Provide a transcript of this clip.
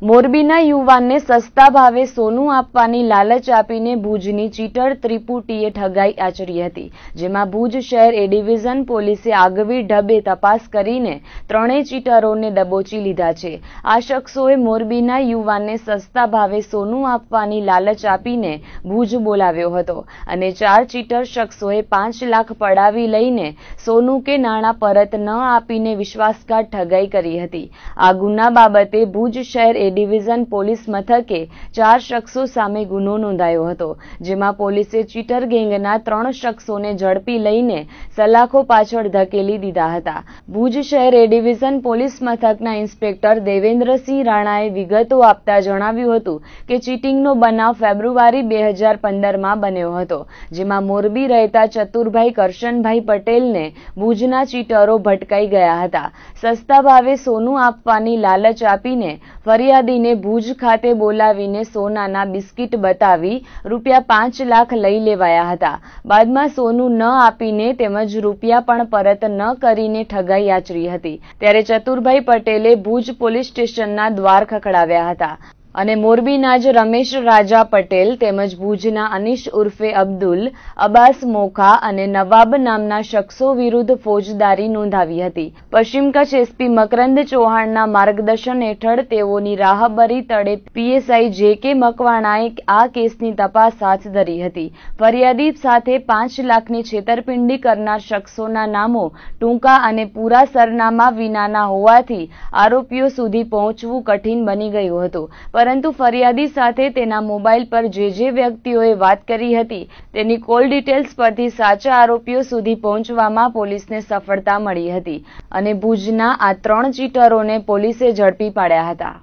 મોરબીના યુવાનને સસ્તા ભાવે સોનું આપવાની લાલચ આપીને ભુજની ચીટર ત્રિપુટીએ ઠગાઈ આચરી હતી જેમાં ભુજ શહેર એ ડિવિઝન પોલીસે આગવી ઢબે તપાસ કરીને ત્રણેય ચીટરોને દબોચી લીધા છે આ શખ્સોએ મોરબીના યુવાનને સસ્તા ભાવે સોનું આપવાની લાલચ આપીને ભુજ બોલાવ્યો હતો અને ચાર ચીટર શખ્સોએ પાંચ લાખ પડાવી લઈને સોનું કે નાણાં પરત ન આપીને વિશ્વાસઘાત ઠગાઈ કરી હતી આ ગુના બાબતે ભુજ શહેર એ ડિવિઝન પોલીસ મથકે ચાર શખ્સો સામે ગુનો નોંધાયો હતો જેમાં પોલીસે ચીટર ગેંગના ત્રણ શખ્સોને ઝડપી લઈને સલાખો પાછળ ધકેલી દીધા હતા ભુજ શહેર ડિવિઝન પોલીસ મથકના ઇન્સ્પેક્ટર દેવેન્દ્રસિંહ રાણાએ વિગતો આપતા જણાવ્યું હતું કે ચીટિંગનો બનાવ ફેબ્રુઆરી બે હજાર પંદરમાં બન્યો હતો જેમાં મોરબી રહેતા ચતુરભાઈ કરશનભાઈ પટેલને ભુજના ચીટરો ભટકાઈ ગયા હતા સસ્તા ભાવે સોનું આપવાની લાલચ આપીને ફરિયાદ ફરિયાદીને ભુજ ખાતે બોલાવીને સોનાના બિસ્કિટ બતાવી રૂપિયા પાંચ લાખ લઈ લેવાયા હતા બાદમાં સોનું ન આપીને તેમજ રૂપિયા પણ પરત ન કરીને ઠગાઈ આચરી હતી ત્યારે ચતુરભાઈ પટેલે ભુજ પોલીસ સ્ટેશનના દ્વાર ખખડાવ્યા હતા અને મોરબીના જ રમેશ રાજા પટેલ તેમજ ભુજના અનિશ ઉર્ફે અબ્દુલ અબાસ મોખા અને નવાબ નામના શખ્સો વિરુદ્ધ ફોજદારી નોંધાવી હતી પશ્ચિમ કચ્છ એસપી મકરંદ ચૌહાણના માર્ગદર્શન હેઠળ તેઓની રાહબરી તળે પીએસઆઈ જે કે મકવાણાએ આ કેસની તપાસ હાથ ધરી હતી ફરિયાદી સાથે પાંચ લાખની છેતરપિંડી કરનાર શખ્સોના નામો ટૂંકા અને પૂરા સરનામા વિનાના હોવાથી આરોપીઓ સુધી પહોંચવું કઠિન બની ગયું હતું પરંતુ ફરિયાદી સાથે તેના મોબાઈલ પર જે જે વ્યક્તિઓએ વાત કરી હતી તેની કોલ ડિટેલ્સ પરથી સાચા આરોપીઓ સુધી પહોંચવામાં પોલીસને સફળતા મળી હતી અને ભુજના આ ત્રણ ચીટરોને પોલીસે ઝડપી પાડ્યા હતા